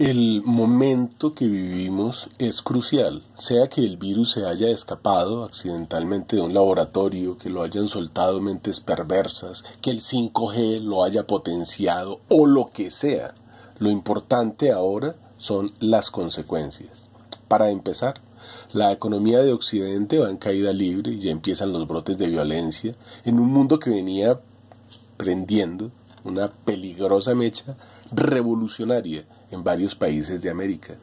El momento que vivimos es crucial, sea que el virus se haya escapado accidentalmente de un laboratorio, que lo hayan soltado mentes perversas, que el 5G lo haya potenciado o lo que sea. Lo importante ahora son las consecuencias. Para empezar, la economía de Occidente va en caída libre y ya empiezan los brotes de violencia en un mundo que venía prendiendo una peligrosa mecha revolucionaria en varios países de América.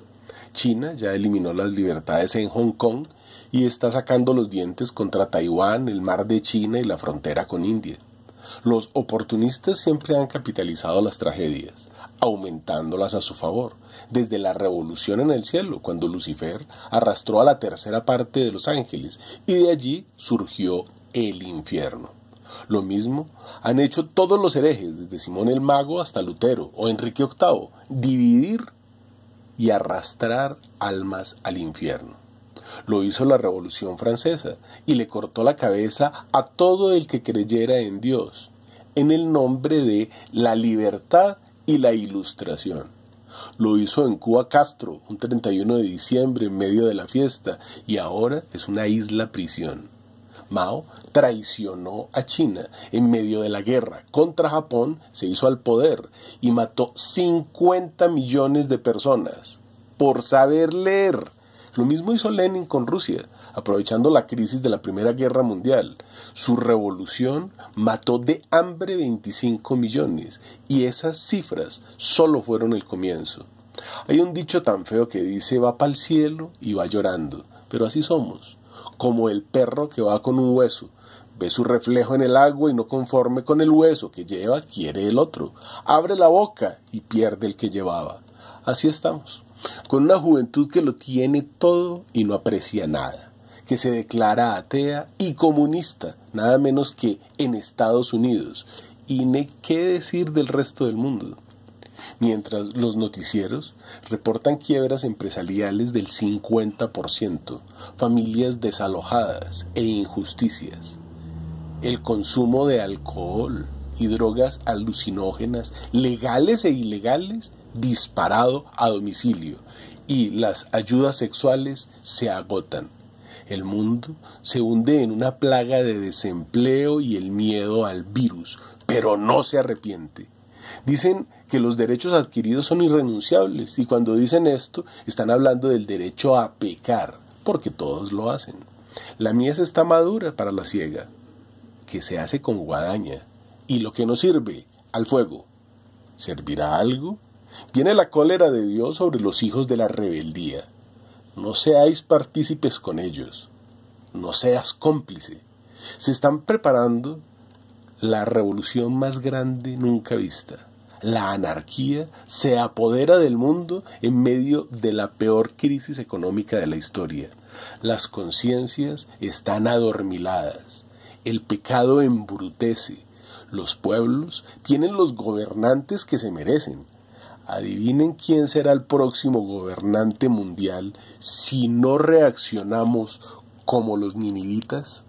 China ya eliminó las libertades en Hong Kong y está sacando los dientes contra Taiwán, el mar de China y la frontera con India. Los oportunistas siempre han capitalizado las tragedias, aumentándolas a su favor, desde la revolución en el cielo, cuando Lucifer arrastró a la tercera parte de los ángeles, y de allí surgió el infierno. Lo mismo han hecho todos los herejes, desde Simón el Mago hasta Lutero o Enrique VIII, dividir y arrastrar almas al infierno. Lo hizo la Revolución Francesa y le cortó la cabeza a todo el que creyera en Dios, en el nombre de la libertad y la ilustración. Lo hizo en Cuba Castro un 31 de diciembre en medio de la fiesta y ahora es una isla prisión. Mao traicionó a China en medio de la guerra contra Japón, se hizo al poder y mató 50 millones de personas por saber leer. Lo mismo hizo Lenin con Rusia, aprovechando la crisis de la Primera Guerra Mundial. Su revolución mató de hambre 25 millones y esas cifras solo fueron el comienzo. Hay un dicho tan feo que dice va para el cielo y va llorando, pero así somos como el perro que va con un hueso. Ve su reflejo en el agua y no conforme con el hueso que lleva, quiere el otro. Abre la boca y pierde el que llevaba. Así estamos, con una juventud que lo tiene todo y no aprecia nada, que se declara atea y comunista, nada menos que en Estados Unidos. Y ne qué decir del resto del mundo mientras los noticieros reportan quiebras empresariales del 50%, familias desalojadas e injusticias. El consumo de alcohol y drogas alucinógenas, legales e ilegales, disparado a domicilio y las ayudas sexuales se agotan. El mundo se hunde en una plaga de desempleo y el miedo al virus, pero no se arrepiente. Dicen que los derechos adquiridos son irrenunciables y cuando dicen esto están hablando del derecho a pecar, porque todos lo hacen. La mies está madura para la ciega, que se hace con guadaña, y lo que no sirve, al fuego. ¿Servirá algo? Viene la cólera de Dios sobre los hijos de la rebeldía. No seáis partícipes con ellos. No seas cómplice. Se están preparando la revolución más grande nunca vista. La anarquía se apodera del mundo en medio de la peor crisis económica de la historia. Las conciencias están adormiladas. El pecado embrutece. Los pueblos tienen los gobernantes que se merecen. Adivinen quién será el próximo gobernante mundial si no reaccionamos como los ninivitas.